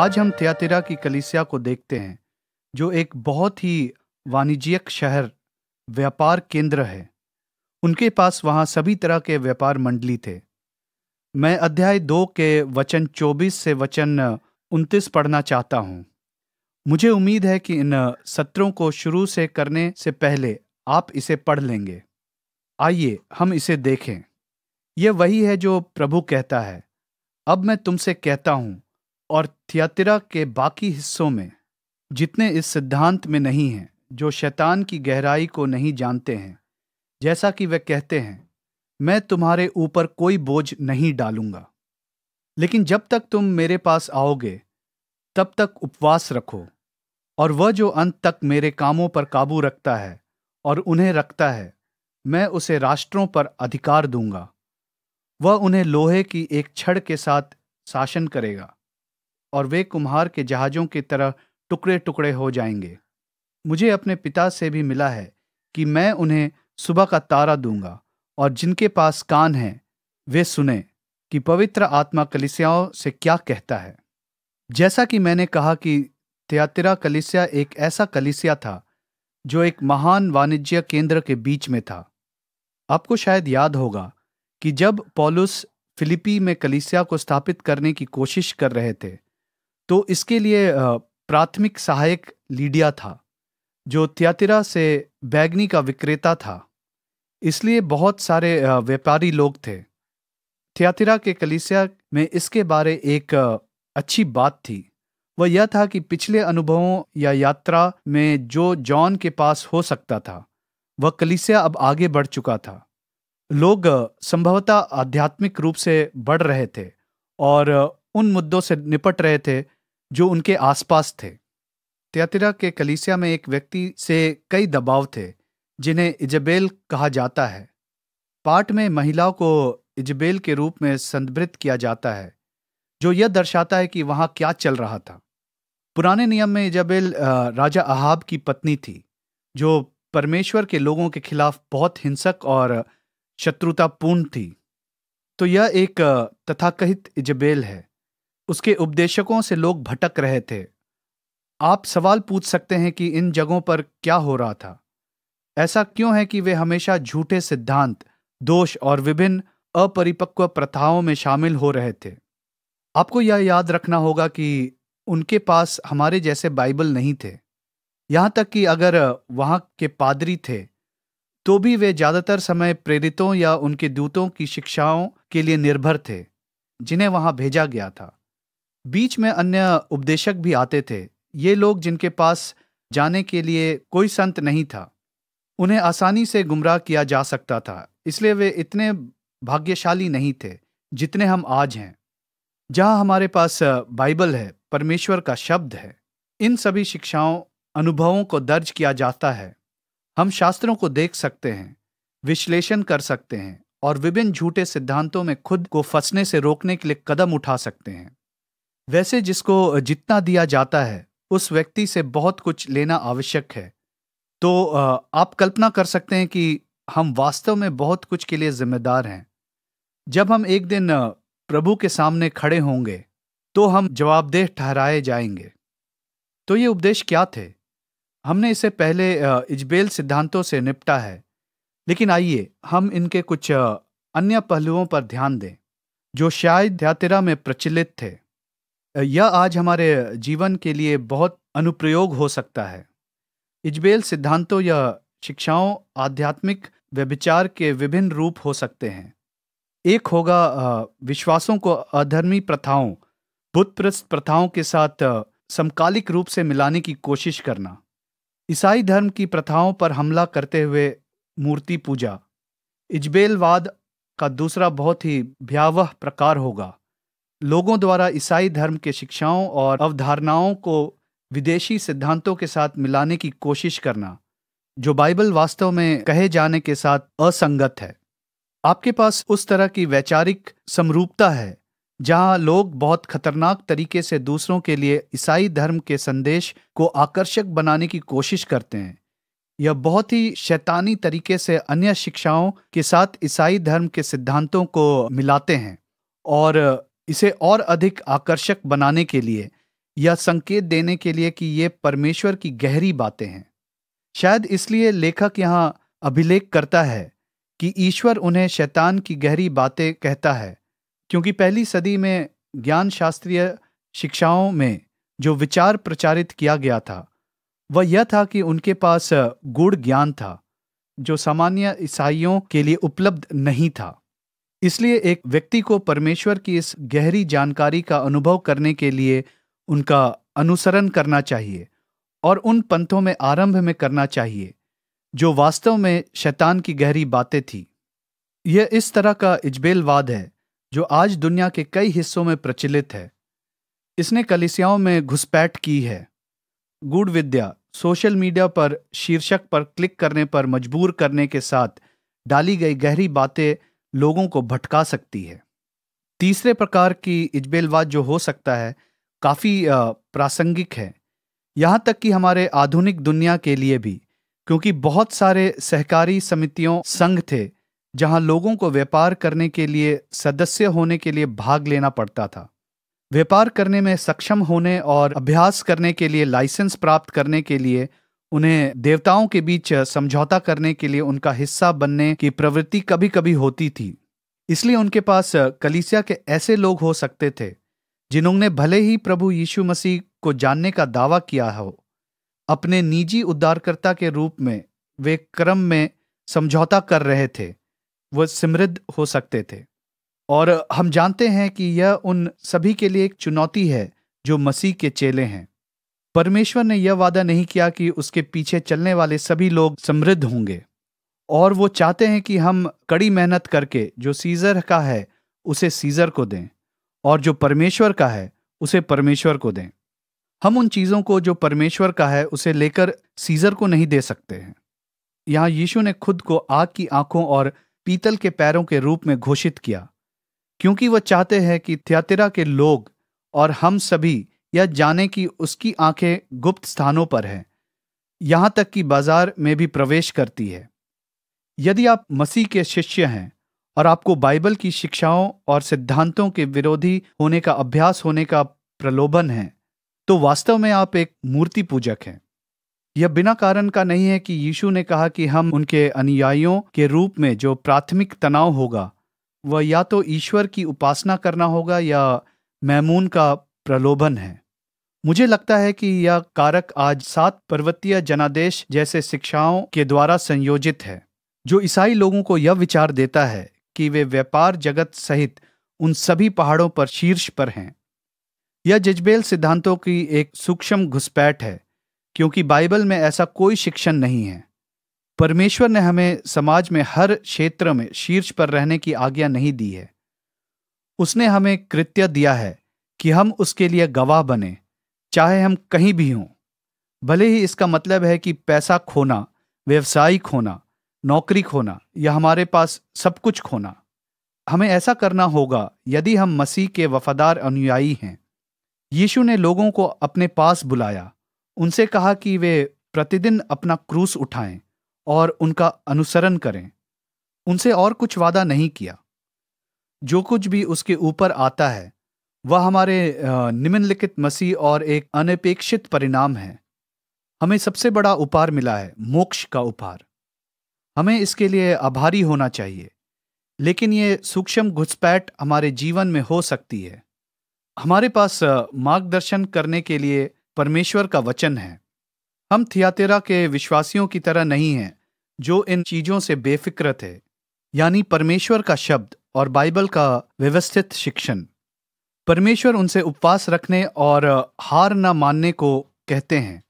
आज हम थियातिरा की कलिसिया को देखते हैं जो एक बहुत ही वाणिज्यिक शहर व्यापार केंद्र है उनके पास वहाँ सभी तरह के व्यापार मंडली थे मैं अध्याय दो के वचन चौबीस से वचन उनतीस पढ़ना चाहता हूँ मुझे उम्मीद है कि इन सत्रों को शुरू से करने से पहले आप इसे पढ़ लेंगे आइए हम इसे देखें यह वही है जो प्रभु कहता है अब मैं तुमसे कहता हूँ और थियतरा के बाकी हिस्सों में जितने इस सिद्धांत में नहीं हैं जो शैतान की गहराई को नहीं जानते हैं जैसा कि वे कहते हैं मैं तुम्हारे ऊपर कोई बोझ नहीं डालूंगा लेकिन जब तक तुम मेरे पास आओगे तब तक उपवास रखो और वह जो अंत तक मेरे कामों पर काबू रखता है और उन्हें रखता है मैं उसे राष्ट्रों पर अधिकार दूंगा वह उन्हें लोहे की एक छड़ के साथ शासन करेगा और वे कुम्हार के जहाज़ों की तरह टुकड़े टुकड़े हो जाएंगे मुझे अपने पिता से भी मिला है कि मैं उन्हें सुबह का तारा दूंगा और जिनके पास कान हैं वे सुने कि पवित्र आत्मा कलिसियाओं से क्या कहता है जैसा कि मैंने कहा कि त्यातिरा कलिसिया एक ऐसा कलिसिया था जो एक महान वाणिज्य केंद्र के बीच में था आपको शायद याद होगा कि जब पॉलुस फिलिपी में कलिसिया को स्थापित करने की कोशिश कर रहे थे तो इसके लिए प्राथमिक सहायक लीडिया था जो त्यातिरा से बैगनी का विक्रेता था इसलिए बहुत सारे व्यापारी लोग थे थियातिरा के कलिसिया में इसके बारे एक अच्छी बात थी वह यह था कि पिछले अनुभवों या यात्रा में जो जॉन के पास हो सकता था वह कलिसिया अब आगे बढ़ चुका था लोग संभवतः आध्यात्मिक रूप से बढ़ रहे थे और उन मुद्दों से निपट रहे थे जो उनके आसपास थे त्यातिरा के कलीसिया में एक व्यक्ति से कई दबाव थे जिन्हें इजबेल कहा जाता है पाठ में महिलाओं को इजबेल के रूप में संदृत किया जाता है जो यह दर्शाता है कि वहाँ क्या चल रहा था पुराने नियम में इजबेल राजा अहाब की पत्नी थी जो परमेश्वर के लोगों के खिलाफ बहुत हिंसक और शत्रुतापूर्ण थी तो यह एक तथाकथित इजबेल है उसके उपदेशकों से लोग भटक रहे थे आप सवाल पूछ सकते हैं कि इन जगहों पर क्या हो रहा था ऐसा क्यों है कि वे हमेशा झूठे सिद्धांत दोष और विभिन्न अपरिपक्व प्रथाओं में शामिल हो रहे थे आपको यह याद रखना होगा कि उनके पास हमारे जैसे बाइबल नहीं थे यहां तक कि अगर वहां के पादरी थे तो भी वे ज़्यादातर समय प्रेरितों या उनके दूतों की शिक्षाओं के लिए निर्भर थे जिन्हें वहां भेजा गया था बीच में अन्य उपदेशक भी आते थे ये लोग जिनके पास जाने के लिए कोई संत नहीं था उन्हें आसानी से गुमराह किया जा सकता था इसलिए वे इतने भाग्यशाली नहीं थे जितने हम आज हैं जहाँ हमारे पास बाइबल है परमेश्वर का शब्द है इन सभी शिक्षाओं अनुभवों को दर्ज किया जाता है हम शास्त्रों को देख सकते हैं विश्लेषण कर सकते हैं और विभिन्न झूठे सिद्धांतों में खुद को फंसने से रोकने के लिए कदम उठा सकते हैं वैसे जिसको जितना दिया जाता है उस व्यक्ति से बहुत कुछ लेना आवश्यक है तो आप कल्पना कर सकते हैं कि हम वास्तव में बहुत कुछ के लिए जिम्मेदार हैं जब हम एक दिन प्रभु के सामने खड़े होंगे तो हम जवाबदेह ठहराए जाएंगे तो ये उपदेश क्या थे हमने इसे पहले इजबेल सिद्धांतों से निपटा है लेकिन आइए हम इनके कुछ अन्य पहलुओं पर ध्यान दें जो शायद ध्यातिरा में प्रचलित थे यह आज हमारे जीवन के लिए बहुत अनुप्रयोग हो सकता है इजबेल सिद्धांतों या शिक्षाओं आध्यात्मिक व्यभिचार के विभिन्न रूप हो सकते हैं एक होगा विश्वासों को अधर्मी प्रथाओं बुद्धप्रस्त प्रथाओं के साथ समकालिक रूप से मिलाने की कोशिश करना ईसाई धर्म की प्रथाओं पर हमला करते हुए मूर्ति पूजा इजबेलवाद का दूसरा बहुत ही भयावह प्रकार होगा लोगों द्वारा ईसाई धर्म के शिक्षाओं और अवधारणाओं को विदेशी सिद्धांतों के साथ मिलाने की कोशिश करना जो बाइबल वास्तव में कहे जाने के साथ असंगत है आपके पास उस तरह की वैचारिक समरूपता है जहां लोग बहुत खतरनाक तरीके से दूसरों के लिए ईसाई धर्म के संदेश को आकर्षक बनाने की कोशिश करते हैं यह बहुत ही शैतानी तरीके से अन्य शिक्षाओं के साथ ईसाई धर्म के सिद्धांतों को मिलाते हैं और इसे और अधिक आकर्षक बनाने के लिए या संकेत देने के लिए कि ये परमेश्वर की गहरी बातें हैं शायद इसलिए लेखक यहाँ अभिलेख करता है कि ईश्वर उन्हें शैतान की गहरी बातें कहता है क्योंकि पहली सदी में ज्ञान शास्त्रीय शिक्षाओं में जो विचार प्रचारित किया गया था वह यह था कि उनके पास गुड़ ज्ञान था जो सामान्य ईसाइयों के लिए उपलब्ध नहीं था इसलिए एक व्यक्ति को परमेश्वर की इस गहरी जानकारी का अनुभव करने के लिए उनका अनुसरण करना चाहिए और उन पंथों में आरंभ में करना चाहिए जो वास्तव में शैतान की गहरी बातें थी यह इस तरह का इजबेलवाद है जो आज दुनिया के कई हिस्सों में प्रचलित है इसने कलिसियाओं में घुसपैठ की है गुड़ विद्या सोशल मीडिया पर शीर्षक पर क्लिक करने पर मजबूर करने के साथ डाली गई गहरी बातें लोगों को भटका सकती है तीसरे प्रकार की इजबेलवाद जो हो सकता है काफ़ी प्रासंगिक है यहाँ तक कि हमारे आधुनिक दुनिया के लिए भी क्योंकि बहुत सारे सहकारी समितियों संघ थे जहाँ लोगों को व्यापार करने के लिए सदस्य होने के लिए भाग लेना पड़ता था व्यापार करने में सक्षम होने और अभ्यास करने के लिए लाइसेंस प्राप्त करने के लिए उन्हें देवताओं के बीच समझौता करने के लिए उनका हिस्सा बनने की प्रवृत्ति कभी कभी होती थी इसलिए उनके पास कलीसिया के ऐसे लोग हो सकते थे जिन्होंने भले ही प्रभु यीशु मसीह को जानने का दावा किया हो अपने निजी उद्धारकर्ता के रूप में वे क्रम में समझौता कर रहे थे वह समृद्ध हो सकते थे और हम जानते हैं कि यह उन सभी के लिए एक चुनौती है जो मसीह के चेले हैं परमेश्वर ने यह वादा नहीं किया कि उसके पीछे चलने वाले सभी लोग समृद्ध होंगे और वो चाहते हैं कि हम कड़ी मेहनत करके जो सीजर का है उसे सीजर को दें और जो परमेश्वर का है उसे परमेश्वर को दें हम उन चीज़ों को जो परमेश्वर का है उसे लेकर सीजर को नहीं दे सकते हैं यहाँ यीशु ने खुद को आग की आंखों और पीतल के पैरों के रूप में घोषित किया क्योंकि वह चाहते हैं कि थ्यातिरा के लोग और हम सभी या जाने कि उसकी आंखें गुप्त स्थानों पर हैं यहां तक कि बाजार में भी प्रवेश करती है यदि आप मसीह के शिष्य हैं और आपको बाइबल की शिक्षाओं और सिद्धांतों के विरोधी होने का अभ्यास होने का प्रलोभन है तो वास्तव में आप एक मूर्ति पूजक हैं यह बिना कारण का नहीं है कि यीशु ने कहा कि हम उनके अनुयायियों के रूप में जो प्राथमिक तनाव होगा वह या तो ईश्वर की उपासना करना होगा या मैमून का प्रलोभन है मुझे लगता है कि यह कारक आज सात पर्वतीय जनादेश जैसे शिक्षाओं के द्वारा संयोजित है जो ईसाई लोगों को यह विचार देता है कि वे व्यापार जगत सहित उन सभी पहाड़ों पर शीर्ष पर हैं यह जजबेल सिद्धांतों की एक सूक्ष्म घुसपैठ है क्योंकि बाइबल में ऐसा कोई शिक्षण नहीं है परमेश्वर ने हमें समाज में हर क्षेत्र में शीर्ष पर रहने की आज्ञा नहीं दी है उसने हमें कृत्य दिया है कि हम उसके लिए गवाह बने चाहे हम कहीं भी हों भले ही इसका मतलब है कि पैसा खोना व्यवसाय खोना नौकरी खोना या हमारे पास सब कुछ खोना हमें ऐसा करना होगा यदि हम मसीह के वफादार अनुयायी हैं यीशु ने लोगों को अपने पास बुलाया उनसे कहा कि वे प्रतिदिन अपना क्रूस उठाएं और उनका अनुसरण करें उनसे और कुछ वादा नहीं किया जो कुछ भी उसके ऊपर आता है वह हमारे निम्नलिखित मसीह और एक अनपेक्षित परिणाम है हमें सबसे बड़ा उपहार मिला है मोक्ष का उपहार हमें इसके लिए आभारी होना चाहिए लेकिन ये सूक्ष्म घुसपैठ हमारे जीवन में हो सकती है हमारे पास मार्गदर्शन करने के लिए परमेश्वर का वचन है हम थियातेरा के विश्वासियों की तरह नहीं हैं जो इन चीज़ों से बेफिक्र थे यानी परमेश्वर का शब्द और बाइबल का व्यवस्थित शिक्षण परमेश्वर उनसे उपवास रखने और हार न मानने को कहते हैं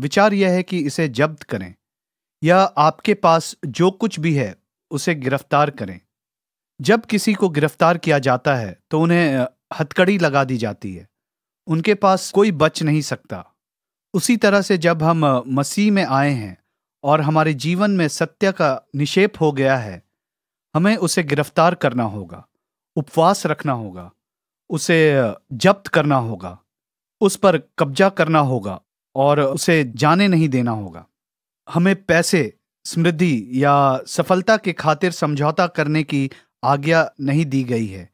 विचार यह है कि इसे जब्त करें या आपके पास जो कुछ भी है उसे गिरफ्तार करें जब किसी को गिरफ्तार किया जाता है तो उन्हें हथकड़ी लगा दी जाती है उनके पास कोई बच नहीं सकता उसी तरह से जब हम मसीह में आए हैं और हमारे जीवन में सत्य का निषेप हो गया है हमें उसे गिरफ्तार करना होगा उपवास रखना होगा उसे जब्त करना होगा उस पर कब्जा करना होगा और उसे जाने नहीं देना होगा हमें पैसे समृद्धि या सफलता के खातिर समझौता करने की आज्ञा नहीं दी गई है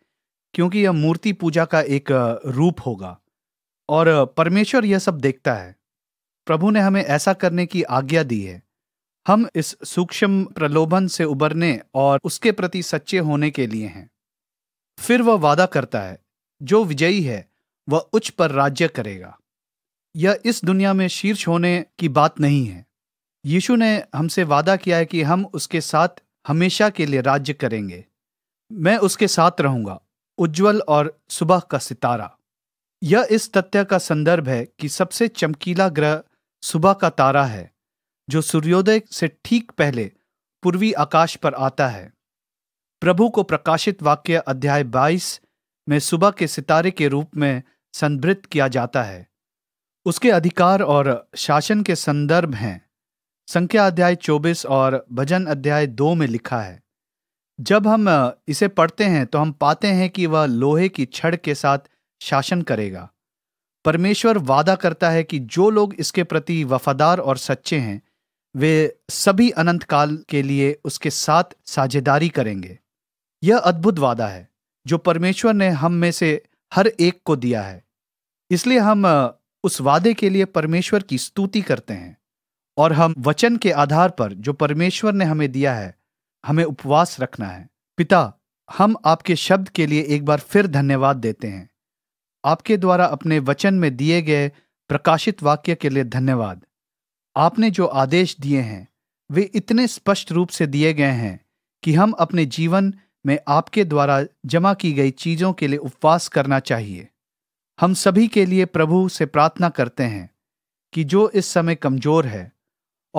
क्योंकि यह मूर्ति पूजा का एक रूप होगा और परमेश्वर यह सब देखता है प्रभु ने हमें ऐसा करने की आज्ञा दी है हम इस सूक्ष्म प्रलोभन से उबरने और उसके प्रति सच्चे होने के लिए हैं फिर वह वादा करता है जो विजयी है वह उच्च पर राज्य करेगा यह इस दुनिया में शीर्ष होने की बात नहीं है यीशु ने हमसे वादा किया है कि हम उसके साथ हमेशा के लिए राज्य करेंगे मैं उसके साथ रहूंगा उज्जवल और सुबह का सितारा यह इस तथ्य का संदर्भ है कि सबसे चमकीला ग्रह सुबह का तारा है जो सूर्योदय से ठीक पहले पूर्वी आकाश पर आता है प्रभु को प्रकाशित वाक्य अध्याय 22 में सुबह के सितारे के रूप में संदृत किया जाता है उसके अधिकार और शासन के संदर्भ हैं संख्या अध्याय 24 और भजन अध्याय 2 में लिखा है जब हम इसे पढ़ते हैं तो हम पाते हैं कि वह लोहे की छड़ के साथ शासन करेगा परमेश्वर वादा करता है कि जो लोग इसके प्रति वफादार और सच्चे हैं वे सभी अनंत काल के लिए उसके साथ साझेदारी करेंगे यह अद्भुत वादा है जो परमेश्वर ने हम में से हर एक को दिया है इसलिए हम उस वादे के लिए परमेश्वर की स्तुति करते हैं और हम वचन के आधार पर जो परमेश्वर ने हमें दिया है हमें उपवास रखना है पिता हम आपके शब्द के लिए एक बार फिर धन्यवाद देते हैं आपके द्वारा अपने वचन में दिए गए प्रकाशित वाक्य के लिए धन्यवाद आपने जो आदेश दिए हैं वे इतने स्पष्ट रूप से दिए गए हैं कि हम अपने जीवन में आपके द्वारा जमा की गई चीज़ों के लिए उपवास करना चाहिए हम सभी के लिए प्रभु से प्रार्थना करते हैं कि जो इस समय कमज़ोर है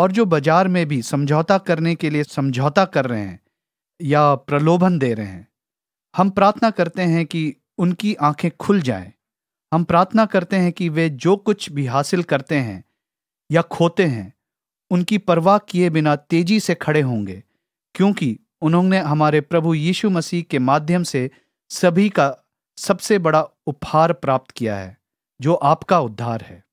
और जो बाजार में भी समझौता करने के लिए समझौता कर रहे हैं या प्रलोभन दे रहे हैं हम प्रार्थना करते हैं कि उनकी आंखें खुल जाएं। हम प्रार्थना करते हैं कि वे जो कुछ भी हासिल करते हैं या खोते हैं उनकी परवाह किए बिना तेजी से खड़े होंगे क्योंकि उन्होंने हमारे प्रभु यीशु मसीह के माध्यम से सभी का सबसे बड़ा उपहार प्राप्त किया है जो आपका उद्धार है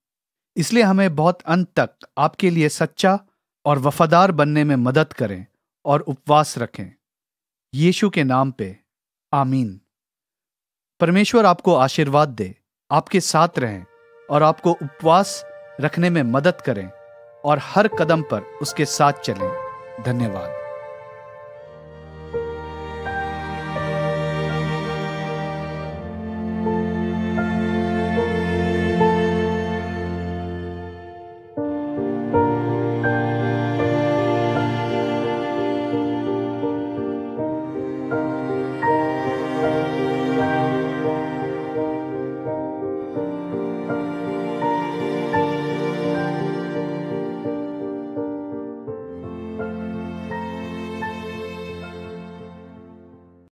इसलिए हमें बहुत अंत तक आपके लिए सच्चा और वफादार बनने में मदद करें और उपवास रखें यीशु के नाम पे आमीन परमेश्वर आपको आशीर्वाद दे आपके साथ रहें और आपको उपवास रखने में मदद करें और हर कदम पर उसके साथ चलें धन्यवाद